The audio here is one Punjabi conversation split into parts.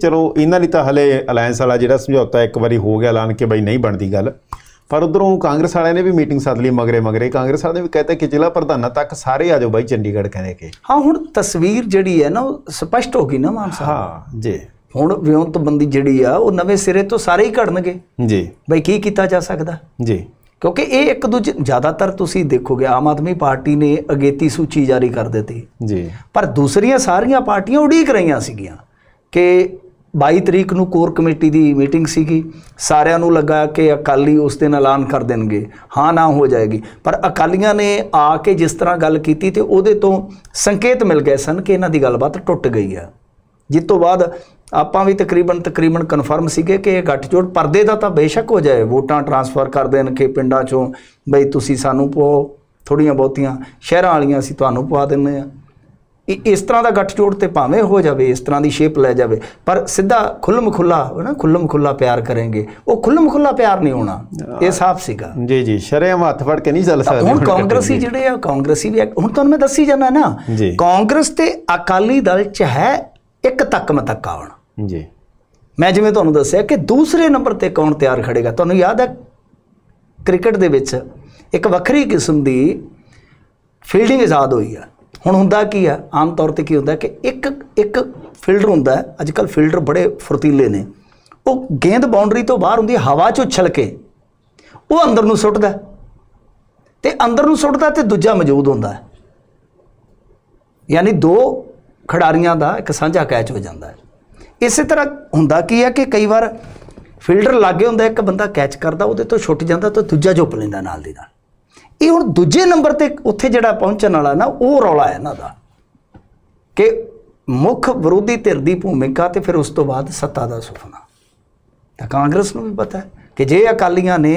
ਚਲੋ ਇਹਨਾਂ ਲਈ ਤਾਂ ਹਲੇ ਅਲਾਈਅੰਸ ਵਾਲਾ ਜਿਹੜਾ ਸਮਝੌਤਾ ਇੱਕ ਵਾਰੀ ਹੋ ਗਿਆ ਐਲਾਨ ਕਿ ਬਈ ਨਹੀਂ ਬਣਦੀ ਗੱਲ ਪਰ ਉਧਰੋਂ ਕਾਂਗਰਸ ਵਾਲਿਆਂ ਨੇ ਵੀ ਮੀਟਿੰਗ ਸੱਦ ਲਈ ਮਗਰੇ ਮਗਰੇ ਕਾਂਗਰਸ ਵਾਲਿਆਂ ਨੇ ਵੀ ਕਹਿਤਾ ਕਿ ਜ਼ਿਲ੍ਹਾ ਪ੍ਰਧਾਨਾਂ ਤੱਕ ਸਾਰੇ ਆ ਜਾਓ ਬਾਈ ਚੰਡੀਗੜ੍ਹ ਕਹਿੰਦੇ ਕਿ ਹਾਂ ਹੁਣ ਤਸਵੀਰ ਜਿਹੜੀ ਹੈ ਨਾ ਉਹ ਸਪਸ਼ਟ ਹੋ ਗਈ ਨਾ ਮਾਨ ਸਾਹਿਬ ਹਾਂ ਜੀ ਹੁਣ ਵਿਉਂਤਬੰਦੀ ਜਿਹੜੀ ਆ ਉਹ ਨਵੇਂ ਸਿਰੇ ਤੋਂ ਸਾਰੇ ਹੀ ਘੜਨਗੇ ਜੀ ਬਈ ਕੀ ਕੀਤਾ ਜਾ ਸਕਦਾ ਜੀ ਕਿਉਂਕਿ ਇਹ ਇੱਕ ਦੂਜੇ ਜ਼ਿਆਦਾਤਰ ਤੁਸੀਂ ਦੇਖੋਗੇ ਆਮ ਆਦਮੀ ਪਾਰਟੀ ਨੇ ਅਗੇਤੀ ਸੂਚੀ ਜਾਰੀ ਕਰ ਦਿੱਤੀ ਜੀ ਪਰ ਦੂਸਰੀਆਂ ਸਾਰੀਆਂ ਪਾਰਟੀਆਂ ਉਡੀਕ ਰਹੀਆਂ ਸੀਗੀਆਂ ਕਿ 22 ਤਰੀਕ ਨੂੰ ਕੋਰ ਕਮੇਟੀ ਦੀ ਮੀਟਿੰਗ ਸੀਗੀ ਸਾਰਿਆਂ ਨੂੰ ਲੱਗਾ ਕਿ ਅਕਾਲੀ ਉਸ ਦਿਨ ਐਲਾਨ ਕਰ ਦੇਣਗੇ ਹਾਂ ਨਾ ਹੋ ਜਾਏਗੀ ਪਰ ਅਕਾਲੀਆਂ ਨੇ ਆ ਕੇ ਜਿਸ ਤਰ੍ਹਾਂ ਗੱਲ ਕੀਤੀ ਤੇ ਉਹਦੇ ਤੋਂ ਸੰਕੇਤ ਮਿਲ ਗਏ ਸਨ ਕਿ ਇਹਨਾਂ ਦੀ ਗੱਲਬਾਤ ਟੁੱਟ ਗਈ ਆ ਜਿਸ ਤੋਂ ਬਾਅਦ ਆਪਾਂ ਵੀ ਤਕਰੀਬਨ ਤਕਰੀਬਨ ਕਨਫਰਮ ਸੀਗੇ ਕਿ ਇਹ ਗੱਠਜੋੜ ਪਰਦੇ ਦਾ ਤਾਂ ਬੇਸ਼ੱਕ ਹੋ ਜਾਏ ਵੋਟਾਂ ਟਰਾਂਸਫਰ ਕਰ ਦੇਣ ਕਿ ਪਿੰਡਾਂ ਚੋਂ ਬਈ ਤੁਸੀਂ ਸਾਨੂੰ ਪੋ ਥੋੜੀਆਂ ਬਹੁਤੀਆਂ ਸ਼ਹਿਰਾਂ ਵਾਲੀਆਂ ਅਸੀਂ ਤੁਹਾਨੂੰ ਪਵਾ ਦਿੰਨੇ ਆ ਇਸ ਤਰ੍ਹਾਂ ਦਾ ਗੱਠਜੋੜ ਤੇ ਭਾਵੇਂ ਹੋ ਜਾਵੇ ਇਸ ਤਰ੍ਹਾਂ ਦੀ ਸ਼ੇਪ ਲੈ ਜਾਵੇ ਪਰ ਸਿੱਧਾ ਖੁੱਲਮ ਖੁੱਲਾ ਨਾ ਖੁੱਲਮ ਖੁੱਲਾ ਪਿਆਰ ਕਰਾਂਗੇ ਉਹ ਖੁੱਲਮ ਖੁੱਲਾ ਪਿਆਰ ਨਹੀਂ ਹੋਣਾ ਇਹ ਸਾਫ ਸੀਗਾ ਜੀ ਜੀ ਸ਼ਰੇਆਮ ਹੱਥ ਫੜ ਕੇ ਨਹੀਂ ਚੱਲ ਸਕਦੇ ਹੁਣ ਕਾਂਗਰਸੀ ਜਿਹੜੇ ਆ ਕਾਂਗਰਸੀ ਵੀ ਹੁਣ ਤੁਹਾਨੂੰ ਮੈਂ ਦੱਸੀ ਜਾਣਾ ਨਾ ਕਾਂਗਰਸ ਤੇ ਅਕਾਲੀ ਦਲ ਚ ਹੈ ਇੱਕ ਤੱਕ ਮਤੱਕ ਆਉਣ ਜੀ ਮੈਂ ਜਿਵੇਂ ਤੁਹਾਨੂੰ ਦੱਸਿਆ ਕਿ ਦੂਸਰੇ ਨੰਬਰ ਤੇ ਕੌਣ ਤਿਆਰ ਖੜੇਗਾ ਤੁਹਾਨੂੰ ਯਾਦ ਹੈ ਕ੍ਰਿਕਟ ਦੇ ਵਿੱਚ ਇੱਕ ਵੱਖਰੀ ਕਿਸਮ ਦੀ ਫੀਲਡਿੰਗ ਆਜ਼ਾਦ ਹੋਈ ਆ ਹੁਣ ਹੁੰਦਾ ਕੀ ਆ ਆਮ ਤੌਰ ਤੇ ਕੀ ਹੁੰਦਾ ਕਿ ਇੱਕ ਇੱਕ ਫੀਲਡਰ ਹੁੰਦਾ ਅੱਜ ਕੱਲ ਫੀਲਡਰ ਬੜੇ ਫੁਰਤੀਲੇ ਨੇ ਉਹ ਗੇਂਦ ਬਾਉਂਡਰੀ ਤੋਂ ਬਾਹਰ ਹੁੰਦੀ ਹਵਾ 'ਚ ਉਛਲ ਕੇ ਉਹ ਅੰਦਰ ਨੂੰ ਸੁੱਟਦਾ ਤੇ ਅੰਦਰ ਨੂੰ ਸੁੱਟਦਾ ਤੇ ਦੂਜਾ ਮੌਜੂਦ ਹੁੰਦਾ ਯਾਨੀ ਦੋ ਖਿਡਾਰੀਆਂ ਦਾ ਇੱਕ ਸਾਂਝਾ ਕੈਚ ਹੋ ਜਾਂਦਾ ਹੈ ਇਸੇ ਤਰ੍ਹਾਂ ਹੁੰਦਾ ਕੀ ਹੈ ਕਿ ਕਈ ਵਾਰ ਫੀਲਡਰ ਲਾਗੇ ਹੁੰਦਾ ਇੱਕ ਬੰਦਾ ਕੈਚ ਕਰਦਾ ਉਹਦੇ ਤੋਂ ਛੁੱਟ ਜਾਂਦਾ ਤਾਂ ਦੂਜਾ ਝੁੱਪ ਲੈਂਦਾ ਨਾਲ ਦੀ ਨਾਲ ਇਹ ਹੁਣ ਦੂਜੇ ਨੰਬਰ ਤੇ ਉੱਥੇ ਜਿਹੜਾ ਪਹੁੰਚਣ ਵਾਲਾ ਨਾ ਉਹ ਰੌਲਾ ਹੈ ਇਹਨਾਂ ਦਾ ਕਿ ਮੁੱਖ ਵਿਰੋਧੀ ਧਿਰ ਦੀ ਭੂਮਿਕਾ ਤੇ ਫਿਰ ਉਸ ਤੋਂ ਬਾਅਦ ਸੱਤਾ ਦਾ ਸੁਪਨਾ ਤਾਂ ਕਾਂਗਰਸ ਨੂੰ ਵੀ ਪਤਾ ਹੈ ਕਿ ਜੇ ਅਕਾਲੀਆਂ ਨੇ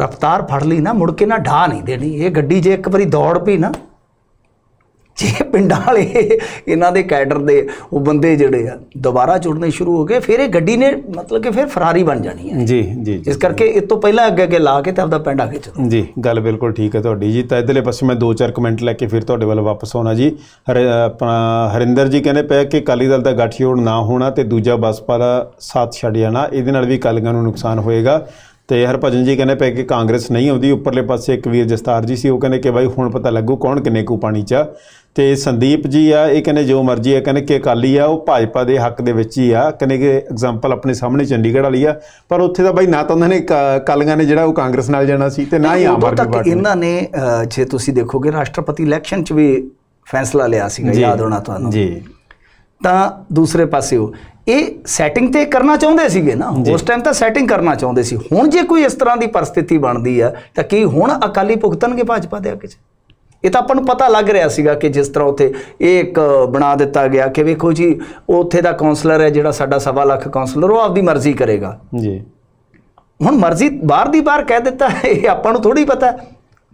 ਰਫਤਾਰ ਫੜ ਲਈ ਨਾ ਮੁੜ ਕੇ ਨਾ ਢਾ ਨਹੀਂ ਦੇਣੀ ਇਹ ਗੱਡੀ ਜੇ ਇੱਕ ਵਾਰੀ ਦੌੜ ਪਈ ਨਾ ਜੇ ਪਿੰਡਾਂ ਵਾਲੇ ਇਹਨਾਂ ਦੇ ਕੈਡਰ ਦੇ ਉਹ ਬੰਦੇ ਜਿਹੜੇ ਆ ਦੁਬਾਰਾ ਚੁੜਨੇ ਸ਼ੁਰੂ ਹੋ ਗਏ ਫਿਰ ਇਹ ਗੱਡੀ ਨੇ ਮਤਲਬ ਕਿ ਫਿਰ ਫਰਾਰੀ ਬਣ ਜਾਣੀ ਹੈ ਜੀ ਜੀ ਇਸ ਕਰਕੇ ਇਸ ਤੋਂ ਪਹਿਲਾਂ ਅੱਗੇ ਅੱਗੇ ਲਾ ਕੇ ਤੇ ਆਪਦਾ ਪਿੰਡ ਕੇ ਚਲੋ ਜੀ ਗੱਲ ਬਿਲਕੁਲ ਠੀਕ ਹੈ ਤੁਹਾਡੀ ਜੀ ਤਾਂ ਇਧਰਲੇ ਪਾਸੇ ਮੈਂ ਦੋ ਚਾਰ ਕਮੈਂਟ ਲੈ ਕੇ ਫਿਰ ਤੁਹਾਡੇ ਵੱਲ ਵਾਪਸ ਆਉਣਾ ਜੀ ਆਪਣਾ ਹਰਿੰਦਰ ਜੀ ਕਹਿੰਦੇ ਪਏ ਕਿ ਕਾਲੀ ਦਲ ਦਾ ਗੱਠਜੋੜ ਨਾ ਹੋਣਾ ਤੇ ਦੂਜਾ ਬਸਪਾ ਦਾ ਸਾਥ ਛੱਡ ਜਾਣਾ ਇਹਦੇ ਨਾਲ ਵੀ ਕਾਲੀਆਂ ਨੂੰ ਨੁਕਸਾਨ ਹੋਏਗਾ ਤੇ ਹਰਭਜਨ ਜੀ ਕਹਿੰਦੇ ਪਏ ਕਿ ਕਾਂਗਰਸ ਨਹੀਂ ਆਉਂਦੀ ਉੱਪਰਲੇ ਪਾਸੇ ਕਵੀਰ ਜਸਤਾਰ ਜੀ ਸੀ ਉਹ ਕਹਿੰਦੇ ਕਿ ਬਾਈ ਹੁਣ ਪਤਾ ਲੱਗੂ ਕੌਣ ਕਿੰਨੇ ਕੁ ਪਾਣੀ ਚ ਤੇ ਸੰਦੀਪ ਜੀ ਆ ਇਹ ਕਹਿੰਦੇ ਜੋ ਮਰਜ਼ੀ ਆ ਕਹਿੰਦੇ ਕਿ ਅਕਾਲੀ ਆ ਉਹ ਭਾਜਪਾ ਦੇ ਹੱਕ ਦੇ ਵਿੱਚ ਹੀ ਆ ਕਹਿੰਦੇ ਕਿ ਐਗਜ਼ਾਮਪਲ ਆਪਣੇ ਸਾਹਮਣੇ ਚੰਡੀਗੜ੍ਹ ਵਾਲੀ ਆ ਪਰ ਉੱਥੇ ਤਾਂ ਬਾਈ ਨਾ ਤਾਂ ਉਹਨਾਂ ਨੇ ਕਾਲੀਆਂ ਨੇ ਜਿਹੜਾ ਉਹ ਕਾਂਗਰਸ ਨਾਲ ਜਾਣਾ ਸੀ ਤੇ ਨਾ ਹੀ ਆਮ ਆਦਮੀ ਪਾਰਟੀ ਇਹਨਾਂ ਨੇ ਜੇ ਤੁਸੀਂ ਦੇਖੋਗੇ ਰਾਸ਼ਟਰਪਤੀ ਇਲੈਕਸ਼ਨ 'ਚ ਵੀ ਫੈਸਲਾ ਲਿਆ ਸੀਗਾ ਯਾਦ ਹੋਣਾ ਤੁਹਾਨੂੰ ਜੀ ਤਾਂ ਦੂਸਰੇ ਪਾਸੇ ਉਹ ਇਹ ਸੈਟਿੰਗ ਤੇ ਕਰਨਾ ਚਾਹੁੰਦੇ ਸੀਗੇ ਨਾ ਉਸ ਟਾਈਮ ਤਾਂ ਸੈਟਿੰਗ ਕਰਨਾ ਚਾਹੁੰਦੇ ਸੀ ਹੁਣ ਜੇ ਕੋਈ ਇਸ ਤਰ੍ਹਾਂ ਦੀ ਪਰਿਸਥਿਤੀ ਬਣਦੀ ਆ ਤਾਂ ਕੀ ਹੁਣ ਅਕਾਲੀ ਭੁਗਤਣਗੇ ਭਾਜਪਾ ਦੇ ਅੱਗੇ ਇਹ ਤਾਂ ਆਪਾਂ ਨੂੰ ਪਤਾ ਲੱਗ ਰਿਹਾ ਸੀਗਾ ਕਿ ਜਿਸ ਤਰ੍ਹਾਂ ਉੱਥੇ ਇਹ ਇੱਕ ਬਣਾ ਦਿੱਤਾ ਗਿਆ ਕਿ ਵੇਖੋ ਜੀ ਉੱਥੇ ਦਾ ਕਾਉਂਸਲਰ ਹੈ ਜਿਹੜਾ ਸਾਡਾ ਸਵਾ ਲੱਖ ਕਾਉਂਸਲਰ ਉਹ ਆਪਦੀ ਮਰਜ਼ੀ ਕਰੇਗਾ ਜੀ ਹੁਣ ਮਰਜ਼ੀ ਬਾਹਰ ਦੀ ਬਾਹਰ ਕਹਿ ਦਿੱਤਾ ਇਹ ਆਪਾਂ ਨੂੰ ਥੋੜੀ ਪਤਾ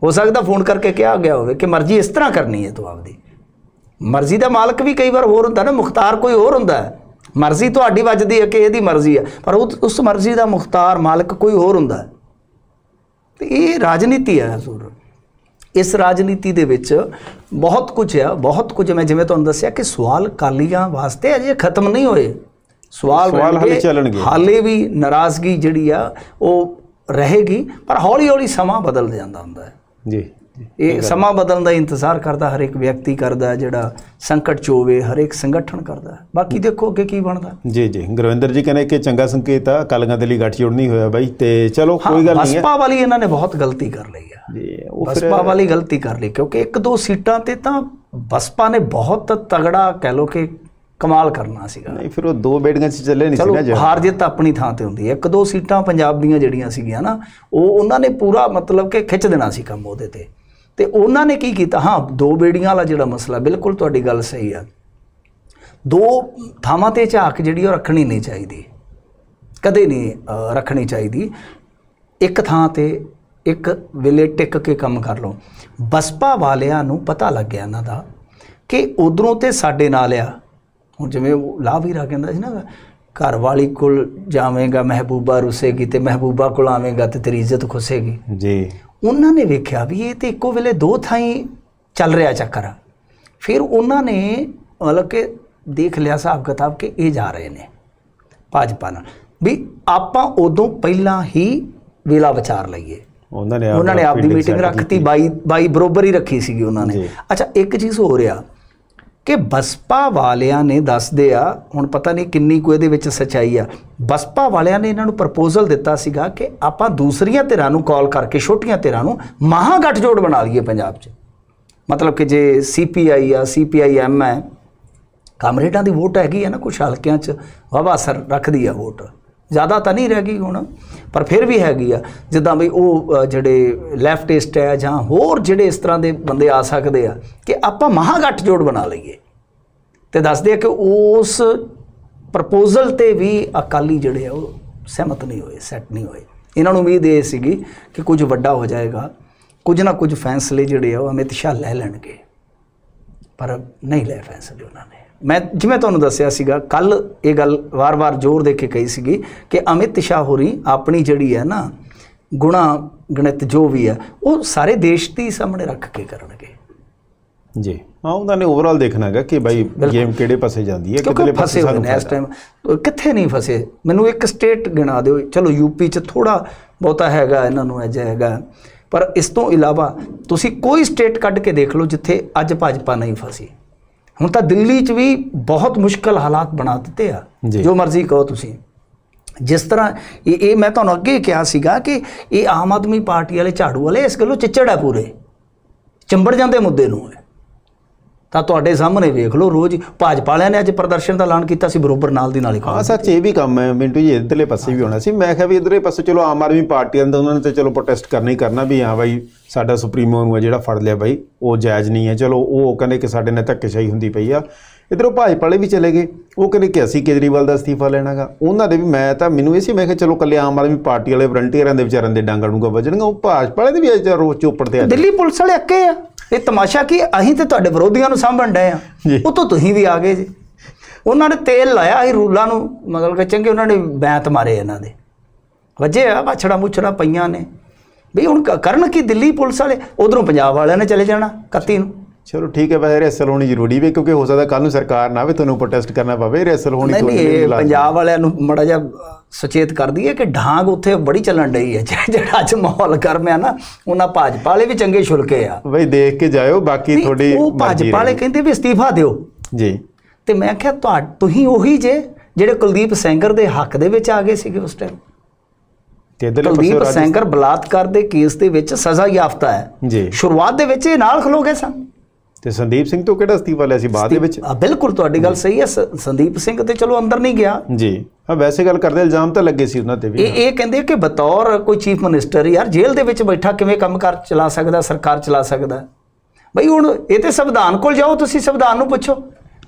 ਹੋ ਸਕਦਾ ਫੋਨ ਕਰਕੇ ਕਿਹਾ ਗਿਆ ਹੋਵੇ ਕਿ ਮਰਜ਼ੀ ਇਸ ਤਰ੍ਹਾਂ ਕਰਨੀ ਹੈ ਤੂੰ ਆਪਦੀ ਮਰਜ਼ੀ ਦਾ ਮਾਲਕ ਵੀ ਕਈ ਵਾਰ ਹੋਰ ਹੁੰਦਾ ਨਾ ਮੁਖਤਾਰ ਕੋਈ ਹੋਰ ਹੁੰਦਾ ਹੈ ਮਰਜ਼ੀ ਤੁਹਾਡੀ ਵੱਜਦੀ ਹੈ ਕਿ ਇਹਦੀ ਮਰਜ਼ੀ ਹੈ ਪਰ ਉਸ ਮਰਜ਼ੀ ਦਾ ਮੁਖਤਾਰ ਮਾਲਕ ਕੋਈ ਹੋਰ ਹੁੰਦਾ ਹੈ ਤੇ ਇਹ ਰਾਜਨੀਤੀ ਹੈ ਹਜ਼ੂਰ ਇਸ ਰਾਜਨੀਤੀ ਦੇ ਵਿੱਚ ਬਹੁਤ ਕੁਝ ਹੈ ਬਹੁਤ ਕੁਝ ਮੈਂ ਜਿਵੇਂ ਤੁਹਾਨੂੰ ਦੱਸਿਆ ਕਿ ਸਵਾਲ ਕਾਲੀਆਂ ਵਾਸਤੇ ਅਜੇ ਖਤਮ ਨਹੀਂ ਹੋਏ ਸਵਾਲ ਹਾਲੇ ਚੱਲਣਗੇ ਹਾਲੇ ਵੀ ਨਾਰਾਜ਼ਗੀ ਜਿਹੜੀ ਆ ਉਹ ਰਹੇਗੀ ਪਰ ਹੌਲੀ ਹੌਲੀ ਸਮਾਂ ਬਦਲ ਜਾਂਦਾ ਹੁੰਦਾ ਹੈ ਜੀ ਇਹ ਸਮਾਂ ਬਦਲਣ ਦਾ ਇੰਤਜ਼ਾਰ ਕਰਦਾ ਹਰ ਇੱਕ ਵਿਅਕਤੀ ਕਰਦਾ ਜਿਹੜਾ ਸੰਕਟ ਚੋਵੇ ਹਰ ਇੱਕ ਸੰਗਠਨ ਕਰਦਾ ਬਾਕੀ ਦੇਖੋ ਅੱਗੇ ਕੀ ਬਣਦਾ ਜੀ ਜੀ ਗੁਰਵਿੰਦਰ ਜੀ ਕਹਿੰਦੇ ਕਿ ਚੰਗਾ ਸੰਕੇਤ ਆ ਕਾਲੀਆਂ ਦੇ ਲਈ ਗੱਠਜੋੜ ਨਹੀਂ ਹੋਇਆ ਬਾਈ ਤੇ ਚਲੋ ਕੋਈ ਗੱਲ ਨਹੀਂ ਹੈ ਬਸਪਾ ਵਾਲੀ ਇਹਨਾਂ ਨੇ ਬਹੁਤ ਗਲਤੀ ਕਰ ਲਈ ਆ ਜੀ ਉਹ ਬਸਪਾ ਵਾਲੀ ਗਲਤੀ ਕਰ ਲਈ ਕਿਉਂਕਿ ਇੱਕ ਦੋ ਸੀਟਾਂ ਤੇ ਤਾਂ ਬਸਪਾ ਨੇ ਬਹੁਤ ਤਗੜਾ ਕਹਿ ਲੋ ਕਿ ਕਮਾਲ ਕਰਨਾ ਸੀਗਾ ਨਹੀਂ ਫਿਰ ਉਹ ਦੋ ਬੇੜੀਆਂ 'ਚ ਚੱਲੇ ਨਹੀਂ ਸੀ ਨਾ ਜੀ ਹਾਰ ਜਿੱਤ ਆਪਣੀ ਥਾਂ ਤੇ ਹੁੰਦੀ ਹੈ ਇੱਕ ਦੋ ਸੀਟਾਂ ਪੰਜਾਬ ਦੀਆਂ ਜਿਹੜੀਆਂ ਸੀਗੀਆਂ ਨਾ ਉਹ ਉਹਨਾਂ ਨੇ ਪੂਰਾ ਮਤਲਬ ਕਿ ਖਿੱਚ ਦੇਣਾ ਸੀ ਕੰਮ ਉਹਦੇ ਤੇ ਤੇ ਉਹਨਾਂ ਨੇ ਕੀ ਕੀਤਾ ਹਾਂ ਦੋ ਬੇੜੀਆਂ ਵਾਲਾ ਜਿਹੜਾ ਮਸਲਾ ਬਿਲਕੁਲ ਤੁਹਾਡੀ ਗੱਲ ਸਹੀ ਆ ਦੋ ਥਾਵਾਂ ਤੇ ਝਾਕ ਜਿਹੜੀ ਉਹ ਰੱਖਣੀ ਨਹੀਂ ਚਾਹੀਦੀ ਕਦੇ ਨਹੀਂ ਰੱਖਣੀ ਚਾਹੀਦੀ ਇੱਕ ਥਾਂ ਤੇ ਇੱਕ ਵੇਲੇ ਟਿਕ ਕੇ ਕੰਮ ਕਰ ਲਓ ਬਸਪਾ ਵਾਲਿਆਂ ਨੂੰ ਪਤਾ ਲੱਗ ਗਿਆ ਇਹਨਾਂ ਦਾ ਕਿ ਉਧਰੋਂ ਤੇ ਸਾਡੇ ਨਾਲ ਆ ਹੁਣ ਜਿਵੇਂ ਉਹ ਲਾਵੀਰਾ ਕਹਿੰਦਾ ਸੀ ਨਾ ਘਰ ਵਾਲੀ ਕੋਲ ਜਾਵੇਂਗਾ ਮਹਿਬੂਬਾ ਰੁਸੇਗੀ ਤੇ ਮਹਿਬੂਬਾ ਕੋਲ ਆਵੇਂਗਾ ਤੇ ਤੇਰੀ ਇੱਜ਼ਤ ਖੁੱਸੇਗੀ ਜੀ ਉਹਨਾਂ ਨੇ ਵੇਖਿਆ ਵੀ ਇਹ ਤੇ ਇੱਕੋ ਵੇਲੇ ਦੋ ਥਾਈਂ ਚੱਲ ਰਿਹਾ ਚੱਕਰ ਫਿਰ ਉਹਨਾਂ ਨੇ ਮਤਲਬ ਕਿ ਦੇਖ ਲਿਆ ਹਿਸਾਬ ਕਿਤਾਬ ਕਿ ਇਹ ਜਾ ਰਹੇ ਨੇ ਭਾਜਪਾ ਨਾਲ ਵੀ ਆਪਾਂ ਉਦੋਂ ਪਹਿਲਾਂ ਹੀ ਵੇਲਾ ਵਿਚਾਰ ਲਈਏ ਉਹਨਾਂ ਨੇ ਉਹਨਾਂ ਨੇ ਆਪਦੀ ਮੀਟਿੰਗ ਰੱਖਤੀ 22 22 ਬਰੋਬਰ ਹੀ ਰੱਖੀ ਸੀਗੀ ਉਹਨਾਂ ਨੇ ਅੱਛਾ ਇੱਕ ਚੀਜ਼ ਹੋ ਰਿਹਾ ਕਿ ਬਸਪਾ ਵਾਲਿਆਂ ਨੇ ਦੱਸਦੇ ਆ ਹੁਣ ਪਤਾ ਨਹੀਂ ਕਿੰਨੀ ਕੁ ਇਹਦੇ ਵਿੱਚ ਸਚਾਈ ਆ ਬਸਪਾ ਵਾਲਿਆਂ ਨੇ ਇਹਨਾਂ ਨੂੰ ਪ੍ਰਪੋਜ਼ਲ ਦਿੱਤਾ ਸੀਗਾ ਕਿ ਆਪਾਂ ਦੂਸਰੀਆਂ ਧਿਰਾਂ ਨੂੰ ਕਾਲ ਕਰਕੇ ਛੋਟੀਆਂ ਧਿਰਾਂ ਨੂੰ ਜੋੜ ਬਣਾ ਲਈਏ ਪੰਜਾਬ 'ਚ ਮਤਲਬ ਕਿ ਜੇ ਸੀਪੀਆਈ ਆ ਸੀਪੀਆਈਐਮ ਹੈ ਕਾਮਰੇਡਾਂ ਦੀ ਵੋਟ ਹੈਗੀ ਆ ਨਾ ਕੁਝ ਹਲਕਿਆਂ 'ਚ ਵਾਵਾ ਸਰ ਰੱਖਦੀ ਆ ਵੋਟ ਜ਼ਿਆਦਾ ਤਾਂ ਨਹੀਂ ਰਹਿ ਗਈ ਹੁਣ ਪਰ ਫਿਰ ਵੀ ਹੈਗੀ ਆ ਜਿੱਦਾਂ ਵੀ ਉਹ ਜਿਹੜੇ ਲੈਫਟਿਸਟ ਹੈ ਜਾਂ ਹੋਰ ਜਿਹੜੇ ਇਸ ਤਰ੍ਹਾਂ ਦੇ ਬੰਦੇ ਆ ਸਕਦੇ ਆ ਕਿ ਆਪਾਂ ਮਹਾਗੱਠ ਜੋੜ ਬਣਾ ਲਈਏ ਤੇ ਦੱਸਦੇ ਆ ਕਿ ਉਸ ਪ੍ਰਪੋਜ਼ਲ ਤੇ ਵੀ ਅਕਾਲੀ ਜਿਹੜੇ ਆ ਉਹ ਸਹਿਮਤ ਨਹੀਂ ਹੋਏ ਸੈੱਟ ਨਹੀਂ ਹੋਏ ਇਹਨਾਂ ਨੂੰ ਉਮੀਦ ਇਹ ਸੀਗੀ ਕਿ ਕੁਝ ਵੱਡਾ ਹੋ ਜਾਏਗਾ ਕੁਝ ਨਾ ਕੁਝ ਫੈਸਲੇ ਜਿਹੜੇ ਆ ਉਹ ਅਮਿਤ ਸ਼ਾਹ ਲੈ ਲੈਣਗੇ ਪਰ ਨਹੀਂ ਲੈ ਫੈਸਲੇ ਉਹਨਾਂ ਨੇ ਮੈਂ ਜਿਵੇਂ ਤੁਹਾਨੂੰ ਦੱਸਿਆ ਸੀਗਾ ਕੱਲ ਇਹ ਗੱਲ ਵਾਰ-ਵਾਰ ਜ਼ੋਰ ਦੇ ਕੇ ਕਹੀ ਸੀਗੀ ਕਿ ਅਮਿਤ ਸ਼ਾਹ ਹੋਰੀ ਆਪਣੀ ਜਿਹੜੀ ਹੈ ਨਾ ਗੁਣਾ ਗਣਿਤ ਜੋ ਵੀ ਹੈ ਉਹ ਸਾਰੇ ਦੇਸ਼ ਦੀ ਸਾਹਮਣੇ ਰੱਖ ਕੇ ਕਰਨਗੇ ਜੀ ਹਾਂ ਉਹਨਾਂ ਨੇ ਓਵਰਆਲ ਦੇਖਣਾ ਹੈਗਾ ਕਿ ਭਾਈ ਗੇਮ ਕਿਹੜੇ ਪਾਸੇ ਜਾਂਦੀ ਹੈ ਕਿਹੜੇ ਪਾਸੇ ਸਾਨੂੰ ਇਸ ਟਾਈਮ ਕਿੱਥੇ ਨਹੀਂ ਫਸੇ ਮੈਨੂੰ ਇੱਕ ਸਟੇਟ ਗਿਣਾ ਦਿਓ ਚਲੋ ਯੂਪੀ ਚ ਥੋੜਾ ਬਹੁਤਾ ਹੈਗਾ ਇਹਨਾਂ ਨੂੰ ਅਜੇ ਹੈਗਾ ਪਰ ਇਸ ਤੋਂ ਇਲਾਵਾ ਤੁਸੀਂ ਕੋਈ ਸਟੇਟ ਕੱਢ ਕੇ ਦੇਖ ਲਓ ਜਿੱਥੇ ਅੱਜ ਭਾਜਪਾ ਨਹੀਂ ਫਸੀ ਹੁਣ ਤਾਂ ਦਿੱਲੀ 'ਚ ਵੀ ਬਹੁਤ ਮੁਸ਼ਕਲ ਹਾਲਾਤ ਬਣਾ ਦਿੱਤੇ ਆ ਜੋ ਮਰਜ਼ੀ ਕਹੋ ਤੁਸੀਂ ਜਿਸ ਤਰ੍ਹਾਂ ਇਹ ਇਹ ਮੈਂ ਤੁਹਾਨੂੰ ਅੱਗੇ ਕਿਹਾ ਸੀਗਾ ਕਿ ਇਹ ਆਮ ਆਦਮੀ ਪਾਰਟੀ ਵਾਲੇ ਝਾੜੂ ਵਾਲੇ ਇਸ ਗੱਲੋਂ ਚਿੱਚੜ ਆ ਪੂਰੇ ਚੰਬੜ ਜਾਂਦੇ ਮੁੱਦੇ ਨੂੰ ਤਾਂ ਤੁਹਾਡੇ ਸਾਹਮਣੇ ਵੇਖ ਲਓ ਰੋਜ਼ ਭਾਜਪਾ ਵਾਲਿਆਂ ਨੇ ਅੱਜ ਪ੍ਰਦਰਸ਼ਨ ਦਾ ਐਲਾਨ ਕੀਤਾ ਸੀ ਬਰੋਬਰ ਨਾਲ ਦੀ ਨਾਲ ਹੀ ਹਾਂ ਸੱਚ ਇਹ ਵੀ ਕੰਮ ਹੈ ਮਿੰਟੂ ਜੀ ਇਧਰਲੇ ਪਾਸੇ ਵੀ ਹੋਣਾ ਸੀ ਮੈਂ ਕਿਹਾ ਵੀ ਇਧਰਲੇ ਪਾਸੇ ਚਲੋ ਆਮ ਆਦਮੀ ਪਾਰਟੀ ਅੰਦਰ ਉਹਨਾਂ ਨੇ ਤੇ ਚਲੋ ਪ੍ਰੋਟੈਸਟ ਕਰਨਾ ਹੀ ਕਰਨਾ ਵੀ ਹਾਂ ਬਾਈ ਸਾਡਾ ਸੁਪਰੀਮੋ ਨੂੰ ਜਿਹੜਾ ਫੜ ਲਿਆ ਬਾਈ ਉਹ ਜਾਇਜ਼ ਨਹੀਂ ਹੈ ਚਲੋ ਉਹ ਕਹਿੰਦੇ ਕਿ ਸਾਡੇ ਨਾਲ ਧੱਕੇਸ਼ਾਹੀ ਹੁੰਦੀ ਪਈ ਆ ਇਧਰੋਂ ਭਾਜਪਾ ਵਾਲੇ ਵੀ ਚਲੇ ਗਏ ਉਹ ਕਹਿੰਦੇ ਕਿ ਅਸੀਂ ਕੇਜਰੀਵਾਲ ਦਾ ਅਸਤੀਫਾ ਲੈਣਾਗਾ ਉਹਨਾਂ ਦੇ ਵੀ ਮੈਂ ਤਾਂ ਮੈਨੂੰ ਇਹ ਸੀ ਮੈਂ ਕਿਹਾ ਚਲੋ ਕੱਲੇ ਆਮ ਆਦਮੀ ਪਾਰਟੀ ਵਾਲੇ ਵਲੰਟੀਅਰਾਂ ਦੇ ਵਿਚਾਰਾਂ ਦੇ ਡਾਂਗਾ ਨੂੰ ਗਵਜਣਗਾ ਉਹ ਭਾਜਪਾ ਵਾਲੇ ਦੇ ਵੀ ਅੱਜ ਰੋਜ਼ ਚੋਪੜ ਤੇ ਆ ਦਿੱਲੀ ਪੁਲਿਸ ਵਾਲੇ ਅੱਕੇ ਆ ਇਹ ਤਮਾਸ਼ਾ ਕੀ ਅਸੀਂ ਤੇ ਤੁਹਾਡੇ ਵਿਰੋਧੀਆਂ ਨੂੰ ਸਾਂਭਣ ਡਏ ਆ ਉਤੋਂ ਤੁਸੀਂ ਵੀ ਆ ਗਏ ਜੀ ਉਹਨਾਂ ਨੇ ਤੇਲ ਲਾਇਆ ਸੀ ਰੂਲਾਂ ਨੂੰ ਮਤਲਬ ਕਿ ਚੰਗੇ ਉਹਨਾਂ ਨੇ ਬੈਂਤ ਮਾਰੇ ਇਹਨਾਂ ਦੇ ਵਜੇ ਆ ਬਾਛੜਾ ਮੁਛੜਾ ਪਈਆਂ ਨੇ ਵੀ ਹੁਣ ਕਰਨ ਕੀ ਦਿੱਲੀ ਪੁਲਿਸ ਵਾਲੇ ਉਧਰੋਂ ਪੰਜਾਬ ਵਾਲਿਆਂ ਨੇ ਚਲੇ ਜਾਣਾ ਕੱਤੀ ਨੂੰ ਚਲੋ ਠੀਕ ਹੈ ਬਸ ਰੈਸਲ ਹੋਣੀ ਜ਼ਰੂਰੀ ਵੀ ਕਿਉਂਕਿ ਹੋ ਸਕਦਾ ਕੱਲ ਨੂੰ ਸਰਕਾਰ ਨਾ ਵੀ ਤੁਹਾਨੂੰ ਪ੍ਰੋਟੈਸਟ ਕਰਨਾ ਪਵੇ ਰੈਸਲ ਹੋਣੀ ਤੋਂ ਨਹੀਂ ਪੰਜਾਬ ਵਾਲਿਆਂ ਨੂੰ ਮੜਾ ਜਾ ਸੁਚੇਤ ਕਰਦੀ ਹੈ ਕਿ ਢਾਂਗ ਉੱਥੇ ਬੜੀ ਚੱਲਣ ਡਈ ਹੈ ਜਿਹੜਾ ਅੱਜ ਮਾਹੌਲ ਗਰਮਿਆ ਨਾ ਉਹਨਾਂ ਭਾਜਪਾ ਵਾਲੇ ਵੀ ਚੰਗੇ ਛੁਲਕੇ ਆ ਬਈ ਦੇਖ ਕੇ ਜਾਇਓ ਬਾਕੀ ਤੁਹਾਡੀ ਉਹ ਭਾਜਪਾ ਵਾਲੇ ਕਹਿੰਦੇ ਵੀ ਅਸਤੀਫਾ ਦਿਓ ਜੀ ਤੇ ਮੈਂ ਕਿਹਾ ਤੁਹਾ ਤੁਸੀਂ ਉਹੀ ਜੇ ਜਿਹੜੇ ਕੁਲਦੀਪ ਸੈਂਗਰ ਦੇ ਹੱਕ ਦੇ ਵਿੱਚ ਆ ਗਏ ਸੀਗੇ ਉਸ ਟਾਈਮ ਤੇ ਇਧਰਲੇ ਪਾਸੇ ਕੁਲਦੀਪ ਸੈਂਗਰ ਬਲਾਤਕਾਰ ਦੇ ਕੇਸ ਦੇ ਵਿੱਚ ਸਜ਼ਾ ਯਾਫਤਾ ਹੈ ਜੀ ਸ਼ੁਰੂਆਤ ਦੇ ਵਿੱਚ ਇਹ ਨਾਲ ਖਲੋ ਗਏ ਸਨ ਤੇ ਸੰਦੀਪ ਸਿੰਘ ਤੋਂ ਕਿਹੜਾ ਅਸਤੀਫਾ ਲਿਆ ਸੀ ਬਾਅਦ ਦੇ ਵਿੱਚ ਬਿਲਕੁਲ ਤੁਹਾਡੀ ਗੱਲ ਸਹੀ ਹੈ ਸੰਦੀਪ ਸਿੰਘ ਤੇ ਚਲੋ ਅੰਦਰ ਨਹੀਂ ਗਿਆ ਜੀ ਆ ਵੈਸੇ ਗੱਲ ਕਰਦੇ ਇਲਜ਼ਾਮ ਤਾਂ ਲੱਗੇ ਸੀ ਉਹਨਾਂ ਤੇ ਵੀ ਇਹ ਇਹ ਕਹਿੰਦੇ ਕਿ ਬਤੌਰ ਕੋਈ ਚੀਫ ਮਿਨਿਸਟਰ ਯਾਰ ਜੇਲ੍ਹ ਦੇ ਵਿੱਚ ਬੈਠਾ ਕਿਵੇਂ ਕੰਮ ਕਰ ਚਲਾ ਸਕਦਾ ਸਰਕਾਰ ਚਲਾ ਸਕਦਾ ਬਈ ਹੁਣ ਇਹ ਤੇ ਸੰਵਿਧਾਨ ਕੋਲ ਜਾਓ ਤੁਸੀਂ ਸੰਵਿਧਾਨ ਨੂੰ ਪੁੱਛੋ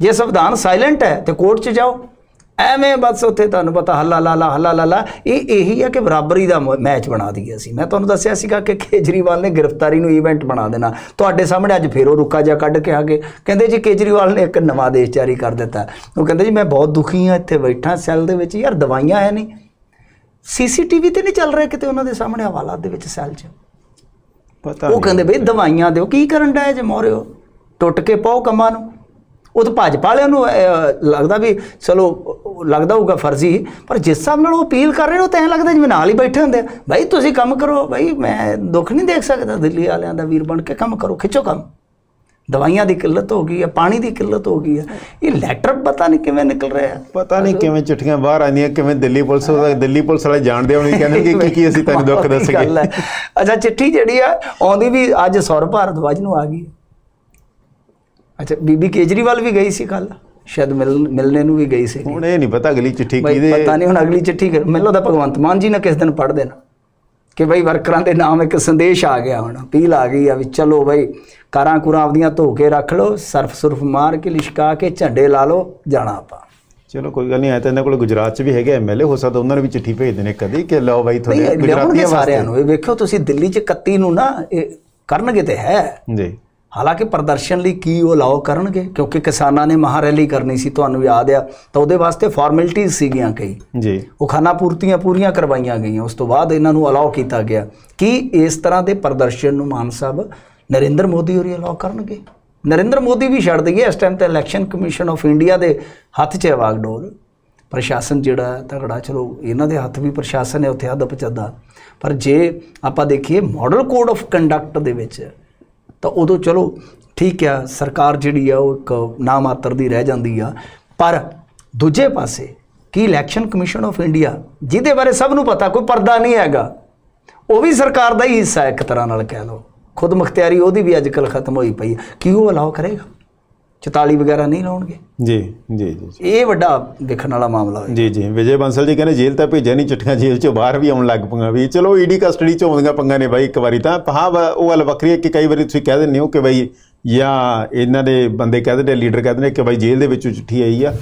ਜੇ ਸੰਵਿਧਾਨ ਸਾਇਲੈਂਟ ਹੈ ਤੇ ਕੋਰਟ 'ਚ ਜਾਓ ਐਵੇਂ ਬਸ ਉੱਥੇ ਤੁਹਾਨੂੰ ਪਤਾ ਹੱਲਾ ਲਾਲਾ ਹੱਲਾ ਲਾਲਾ ਇਹ ਇਹੀ ਹੈ ਕਿ ਬਰਾਬਰੀ ਦਾ ਮੈਚ ਬਣਾ ਦਈਏ ਅਸੀਂ ਮੈਂ ਤੁਹਾਨੂੰ ਦੱਸਿਆ ਸੀਗਾ ਕਿ ਕੇਜਰੀਵਾਲ ਨੇ ਗ੍ਰਿਫਤਾਰੀ ਨੂੰ ਇਵੈਂਟ ਬਣਾ ਦੇਣਾ ਤੁਹਾਡੇ ਸਾਹਮਣੇ ਅੱਜ ਫੇਰ ਉਹ ਰੁੱਕਾ ਜਾ ਕੱਢ ਕੇ ਆ ਗਏ ਕਹਿੰਦੇ ਜੀ ਕੇਜਰੀਵਾਲ ਨੇ ਇੱਕ ਨਵਾਂ ਦੇਸ਼ ਜਾਰੀ ਕਰ ਦਿੱਤਾ ਉਹ ਕਹਿੰਦੇ ਜੀ ਮੈਂ ਬਹੁਤ ਦੁਖੀ ਹਾਂ ਇੱਥੇ ਬੈਠਾ ਸੈੱਲ ਦੇ ਵਿੱਚ ਯਾਰ ਦਵਾਈਆਂ ਹੈ ਨਹੀਂ ਸੀਸੀਟੀਵੀ ਤੇ ਨਹੀਂ ਚੱਲ ਰਿਹਾ ਕਿਤੇ ਉਹਨਾਂ ਦੇ ਸਾਹਮਣੇ ਹਵਾਲਾਤ ਦੇ ਵਿੱਚ ਸੈੱਲ 'ਚ ਪਤਾ ਉਹ ਕਹਿੰਦੇ ਬਈ ਦਵਾਈਆਂ ਦਿਓ ਕੀ ਕਰਨ ਡਾਇ ਜੇ ਮੋਰਿਓ ਟੁੱਟ ਕੇ ਪਾਓ ਕੰਮਾਂ ਨੂੰ ਉਹ ਤਾਂ ਭਾਜਪਾ ਵਾਲਿਆਂ ਨੂੰ ਲੱਗਦਾ ਵੀ ਚਲੋ ਲੱਗਦਾ ਹੋਊਗਾ ਫਰਜ਼ੀ ਪਰ ਜਿਸ ਹਿਸਾਬ ਨਾਲ ਉਹ ਅਪੀਲ ਕਰ ਰਹੇ ਨੇ ਉਹ ਤੈਨੂੰ ਲੱਗਦਾ ਜਿਵੇਂ ਨਾਲ ਹੀ ਬੈਠੇ ਹੁੰਦੇ ਆ ਭਾਈ ਤੁਸੀਂ ਕੰਮ ਕਰੋ ਭਾਈ ਮੈਂ ਦੁੱਖ ਨਹੀਂ ਦੇਖ ਸਕਦਾ ਦਿੱਲੀ ਵਾਲਿਆਂ ਦਾ ਵੀਰ ਬਣ ਕੇ ਕੰਮ ਕਰੋ ਖਿੱਚੋ ਕੰਮ ਦਵਾਈਆਂ ਦੀ ਕਿੱਲਤ ਹੋ ਗਈ ਹੈ ਪਾਣੀ ਦੀ ਕਿੱਲਤ ਹੋ ਗਈ ਹੈ ਇਹ ਲੈਟਰ ਪਤਾ ਨਹੀਂ ਕਿਵੇਂ ਨਿਕਲ ਰਿਹਾ ਪਤਾ ਨਹੀਂ ਕਿਵੇਂ ਚਿੱਠੀਆਂ ਬਾਹਰ ਆਉਂਦੀਆਂ ਕਿਵੇਂ ਦਿੱਲੀ ਪੁਲਿਸ ਦਿੱਲੀ ਪੁਲਿਸ ਵਾਲੇ ਜਾਣਦੇ ਹੋਣਗੇ ਕਹਿੰਦੇ ਕਿ ਕੀ ਕੀ ਅਸੀਂ ਤੈਨੂੰ ਦੁੱਖ ਦੱਸਗੇ ਅੱਛਾ ਚਿੱਠੀ ਜਿਹੜੀ ਆ ਆਉਂਦੀ ਵੀ ਅੱਜ ਸੌਰ ਵਾਜ ਨੂੰ ਆ ਗਈ ਅੱਛਾ ਬੀਬੀ ਕੇਜਰੀਵਾਲ ਵੀ ਗਈ ਸੀ ਕੱਲ੍ਹ ਸ਼ਾਇਦ ਮਿਲਣੇ ਨੂੰ ਵੀ ਗਈ ਸੀ ਹੁਣ ਇਹ ਨਹੀਂ ਪਤਾ ਅਗਲੀ ਚਿੱਠੀ ਕਿਹਦੇ ਪਤਾ ਨਹੀਂ ਹੁਣ ਅਗਲੀ ਚਿੱਠੀ ਮਿਲੋ ਦਾ ਭਗਵੰਤ ਮਾਨ ਜੀ ਨੇ ਕਿਸ ਦਿਨ ਪੜ੍ਹ ਦੇਣਾ ਕਿ ਬਈ ਵਰਕਰਾਂ ਦੇ ਨਾਮ ਇੱਕ ਸੰਦੇਸ਼ ਆ ਗਿਆ ਹੁਣ ਅਪੀਲ ਆ ਗਈ ਆ ਵੀ ਚਲੋ ਬਈ ਕਾਰਾਂ ਕੁਰਾਂ ਆਪਦੀਆਂ ਧੋ ਕੇ ਰੱਖ ਲਓ ਸਰਫ ਸੁਰਫ ਮਾਰ ਕੇ ਲਿਸ਼ਕਾ ਕੇ ਝੰਡੇ ਲਾ ਲਓ ਜਾਣਾ ਆਪਾਂ ਚਲੋ ਕੋਈ ਗੱਲ ਨਹੀਂ ਆਇਆ ਤਾਂ ਇਹਨਾਂ ਕੋਲ ਗੁਜਰਾਤ 'ਚ ਵੀ ਹੈਗੇ ਐਮਐਲਏ ਹੋ ਸਕਦਾ ਉਹਨਾਂ ਨੇ ਵੀ ਚਿੱਠੀ ਭੇਜ ਦੇਣੇ ਕਦੀ ਕਿ ਲਓ ਬਾਈ ਤੁਹਾਡੇ ਗੁਜਰਾਤੀਆਂ ਵਾਸਤੇ ਸਾਰਿਆਂ ਨੂੰ ਇਹ ਵੇਖੋ ਤੁਸੀਂ ਦਿੱਲੀ 'ਚ 31 ਨੂੰ ਨਾ ਇਹ ਕਰਨਗੇ ਤੇ ਹੈ ਜੀ ਹਾਲਾਂਕਿ ਪ੍ਰਦਰਸ਼ਨ ਲਈ ਕੀ ਉਹ ਲਾਓ ਕਰਨਗੇ ਕਿਉਂਕਿ ਕਿਸਾਨਾਂ ਨੇ ਮਹਾਰੈਲੀ ਰੈਲੀ ਕਰਨੀ ਸੀ ਤੁਹਾਨੂੰ ਯਾਦ ਆ ਤਾਂ ਉਹਦੇ ਵਾਸਤੇ ਫਾਰਮੈਲਿਟੀਆਂ ਸੀਗੀਆਂ ਕਈ ਜੀ ਉਹ ਖਾਨਾ ਪੂਰਤੀਆਂ ਪੂਰੀਆਂ ਕਰਵਾਈਆਂ ਗਈਆਂ ਉਸ ਤੋਂ ਬਾਅਦ ਇਹਨਾਂ ਨੂੰ ਅਲਾਉ ਕੀਤਾ ਗਿਆ ਕੀ ਇਸ ਤਰ੍ਹਾਂ ਦੇ ਪ੍ਰਦਰਸ਼ਨ ਨੂੰ ਮਾਨ ਸਾਹਿਬ ਨਰਿੰਦਰ ਮੋਦੀ ਹੋਰੀ ਅਲਾਉ ਕਰਨਗੇ ਨਰਿੰਦਰ ਮੋਦੀ ਵੀ ਛੱਡ ਦਈਏ ਇਸ ਟਾਈਮ ਤੇ ਇਲੈਕਸ਼ਨ ਕਮਿਸ਼ਨ ਆਫ ਇੰਡੀਆ ਦੇ ਹੱਥ 'ਚ ਹੈ ਵਾਗਡੋਰ ਪ੍ਰਸ਼ਾਸਨ ਜਿਹੜਾ ਤਗੜਾ ਚਲੋ ਇਹਨਾਂ ਦੇ ਹੱਥ ਵੀ ਪ੍ਰਸ਼ਾਸਨ ਹੈ ਉੱਥੇ ਹੱਦ ਚੱਦਾ ਪਰ ਜੇ ਆਪਾਂ ਦੇਖੀਏ ਮਾਡਲ ਕੋਡ ਆਫ ਕੰਡਕਟ ਦੇ ਵਿੱਚ ਤਾਂ ਉਦੋਂ ਚਲੋ ਠੀਕ ਆ ਸਰਕਾਰ ਜਿਹੜੀ ਆ ਉਹ ਇੱਕ ਨਾਮਾਤਰ ਦੀ ਰਹਿ ਜਾਂਦੀ ਆ ਪਰ ਦੂਜੇ ਪਾਸੇ ਕੀ ਇਲੈਕਸ਼ਨ ਕਮਿਸ਼ਨ ਆਫ ਇੰਡੀਆ ਜਿਹਦੇ ਬਾਰੇ ਸਭ ਨੂੰ ਪਤਾ ਕੋਈ ਪਰਦਾ ਨਹੀਂ ਹੈਗਾ ਉਹ ਵੀ ਸਰਕਾਰ ਦਾ ਹੀ ਹਿੱਸਾ ਇੱਕ ਤਰ੍ਹਾਂ ਨਾਲ ਕਹਿ ਲਓ ਖੁਦ ਮੁਖਤਿਆਰੀ ਉਹਦੀ ਵੀ ਅੱਜਕੱਲ ਖਤਮ ਹੋਈ ਪਈ ਹੈ ਕਿ ਉਹ ਅਲਾਉ ਕਰੇਗਾ 44 ਵਗੈਰਾ ਨਹੀਂ ਲਾਉਣਗੇ ਜੀ ਜੀ ਜੀ ਇਹ ਵੱਡਾ ਦੇਖਣ ਵਾਲਾ ਮਾਮਲਾ ਹੋਇਆ ਜੀ ਜੀ ਵਿਜੇ ਬੰਸਲ ਜੀ ਕਹਿੰਦੇ ਜੇਲ੍ਹ ਤਾਂ ਭੇਜਿਆ ਨਹੀਂ ਚਿੱਠੀਆਂ ਜੇਲ੍ਹ ਚੋਂ ਬਾਹਰ ਵੀ ਆਉਣ ਲੱਗ ਪੰਗਾ ਵੀ ਚਲੋ ਈਡੀ ਕਸਟਡੀ ਚ ਆਉਂਦੀਆਂ ਪੰਗਾ ਨੇ ਬਾਈ ਇੱਕ ਵਾਰੀ ਤਾਂ ਪਹਾ ਉਹ ਵਾਲ ਵਕਰੀ ਕਿ ਕਈ ਵਾਰੀ ਤੁਸੀਂ ਕਹਿ ਦਿੰਦੇ ਹੋ ਕਿ ਬਾਈ ਜਾਂ ਇਹਨਾਂ ਦੇ ਬੰਦੇ ਕਹਿ ਦਿੰਦੇ ਲੀਡਰ ਕਹਿੰਦੇ ਨੇ ਕਿ ਬਾਈ ਜੇਲ੍ਹ ਦੇ ਵਿੱਚੋਂ ਚਿੱਠੀ ਆਈ ਆ